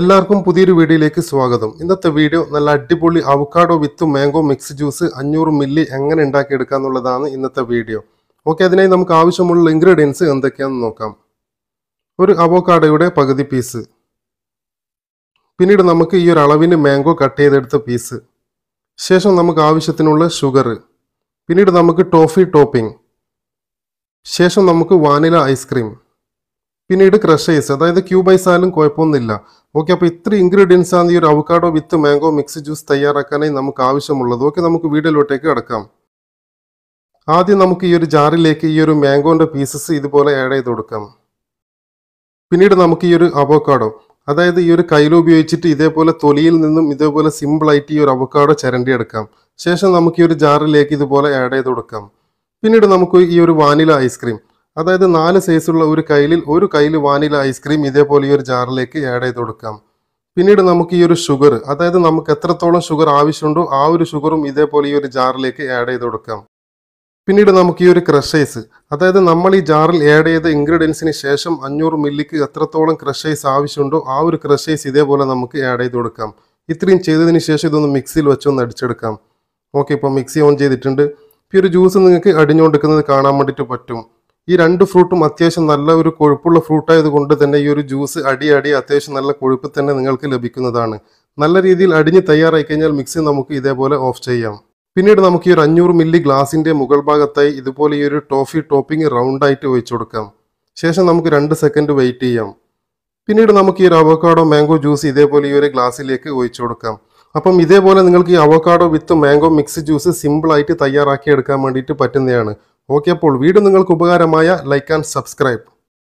എല്ലാവർക്കും പുതിയൊരു വീഡിയോയിലേക്ക് സ്വാഗതം ഇന്നത്തെ വീഡിയോ നല്ല അടിപൊളി avocado with mango mix juice അഞ്ഞൂറ് മില്ലി എങ്ങനെ ഉണ്ടാക്കിയെടുക്കുക എന്നുള്ളതാണ് ഇന്നത്തെ വീഡിയോ ഓക്കെ അതിനായി നമുക്ക് ആവശ്യമുള്ള ഇൻഗ്രീഡിയൻസ് എന്തൊക്കെയാണെന്ന് നോക്കാം ഒരു അവോക്കാഡോയുടെ പകുതി പീസ് പിന്നീട് നമുക്ക് ഈ ഒരു അളവിന് മാംഗോ കട്ട് ചെയ്തെടുത്ത പീസ് ശേഷം നമുക്ക് ആവശ്യത്തിനുള്ള ഷുഗർ പിന്നീട് നമുക്ക് ടോഫി ടോപ്പിംഗ് ശേഷം നമുക്ക് വാനില ഐസ്ക്രീം പിന്നീട് ക്രഷ് ഐസ് അതായത് ക്യൂബ് ഐസ് ആയാലും കുഴപ്പമൊന്നുമില്ല ഓക്കെ അപ്പോൾ ഇത്ര ഇൻഗ്രീഡിയൻസ് ആണ് ഈ ഒരു avocado with mango mix juice തയ്യാറാക്കാനായി നമുക്ക് ആവശ്യമുള്ളത് ഓക്കെ നമുക്ക് വീഡിയോയിലോട്ടേക്ക് കിടക്കാം ആദ്യം നമുക്ക് ഈ ഒരു ജാറിലേക്ക് ഈ ഒരു മാംഗോൻ്റെ പീസസ് ഇതുപോലെ ആഡ് ചെയ്ത് കൊടുക്കാം പിന്നീട് നമുക്ക് ഈ ഒരു അവക്കാഡോ അതായത് ഈ ഒരു കയ്യിൽ ഉപയോഗിച്ചിട്ട് ഇതേപോലെ തൊലിയിൽ നിന്നും ഇതേപോലെ സിമ്പിളായിട്ട് ഈ ഒരു അവക്കാഡോ എടുക്കാം ശേഷം നമുക്ക് ഈ ഒരു ജാറിലേക്ക് ഇതുപോലെ ആഡ് ചെയ്ത് കൊടുക്കാം പിന്നീട് നമുക്ക് ഈ ഒരു വാനില ഐസ്ക്രീം അതായത് നാല് സൈസുള്ള ഒരു കയ്യിൽ ഒരു കയ്യിൽ വാനില ഐസ്ക്രീം ഇതേപോലെ ഈ ഒരു ജാറിലേക്ക് ആഡ് ചെയ്ത് കൊടുക്കാം പിന്നീട് നമുക്ക് ഈ ഒരു ഷുഗർ അതായത് നമുക്ക് എത്രത്തോളം ഷുഗർ ആവശ്യമുണ്ടോ ആ ഒരു ഷുഗറും ഇതേപോലെ ഈ ഒരു ജാറിലേക്ക് ആഡ് ചെയ്ത് കൊടുക്കാം പിന്നീട് നമുക്ക് ഈ ഒരു ക്രഷേഴ്സ് അതായത് നമ്മൾ ഈ ജാറിൽ ആഡ് ചെയ്ത ഇൻഗ്രീഡിയൻസിന് ശേഷം അഞ്ഞൂറ് മില്ലിക്ക് എത്രത്തോളം ക്രഷേഴ്സ് ആവശ്യമുണ്ടോ ആ ഒരു ക്രഷേഴ്സ് ഇതേപോലെ നമുക്ക് ആഡ് ചെയ്ത് കൊടുക്കാം ഇത്രയും ചെയ്തതിന് ശേഷം ഇതൊന്ന് മിക്സിയിൽ വെച്ചൊന്ന് അടിച്ചെടുക്കാം ഓക്കെ ഇപ്പോൾ മിക്സി ഓൺ ചെയ്തിട്ടുണ്ട് ഈ ഒരു ജ്യൂസ് നിങ്ങൾക്ക് അടിഞ്ഞുകൊണ്ടിരിക്കുന്നത് കാണാൻ വേണ്ടിയിട്ട് പറ്റും ഈ രണ്ട് ഫ്രൂട്ടും അത്യാവശ്യം നല്ല ഒരു കൊഴുപ്പുള്ള ആയതുകൊണ്ട് തന്നെ ഈ ഒരു ജ്യൂസ് അടി അടി അത്യാവശ്യം നല്ല കൊഴുപ്പ് തന്നെ നിങ്ങൾക്ക് ലഭിക്കുന്നതാണ് നല്ല രീതിയിൽ അടിഞ്ഞ് തയ്യാറായി കഴിഞ്ഞാൽ മിക്സി നമുക്ക് ഇതേപോലെ ഓഫ് ചെയ്യാം പിന്നീട് നമുക്ക് ഈ ഒരു അഞ്ഞൂറ് മില്ലി ഗ്ലാസിൻ്റെ മുകൾ ഭാഗത്തായി ഇതുപോലെ ഈ ഒരു ടോഫി ടോപ്പിംഗ് റൗണ്ട് ആയിട്ട് ഒഴിച്ചു കൊടുക്കാം ശേഷം നമുക്ക് രണ്ട് സെക്കൻഡ് വെയിറ്റ് ചെയ്യാം പിന്നീട് നമുക്ക് ഈ ഒരു അവക്കാഡോ മാംഗോ ജ്യൂസ് ഇതേപോലെ ഈ ഒരു ഗ്ലാസ്സിലേക്ക് ഒഴിച്ചു കൊടുക്കാം അപ്പം ഇതേപോലെ നിങ്ങൾക്ക് ഈ avocado with mango mix juice സിമ്പിളായിട്ട് തയ്യാറാക്കി എടുക്കാൻ വേണ്ടിയിട്ട് പറ്റുന്നതാണ് ഓക്കെ അപ്പോൾ വീഡിയോ നിങ്ങൾക്ക് ഉപകാരമായ ലൈക്ക് ആൻഡ് സബ്സ്ക്രൈബ്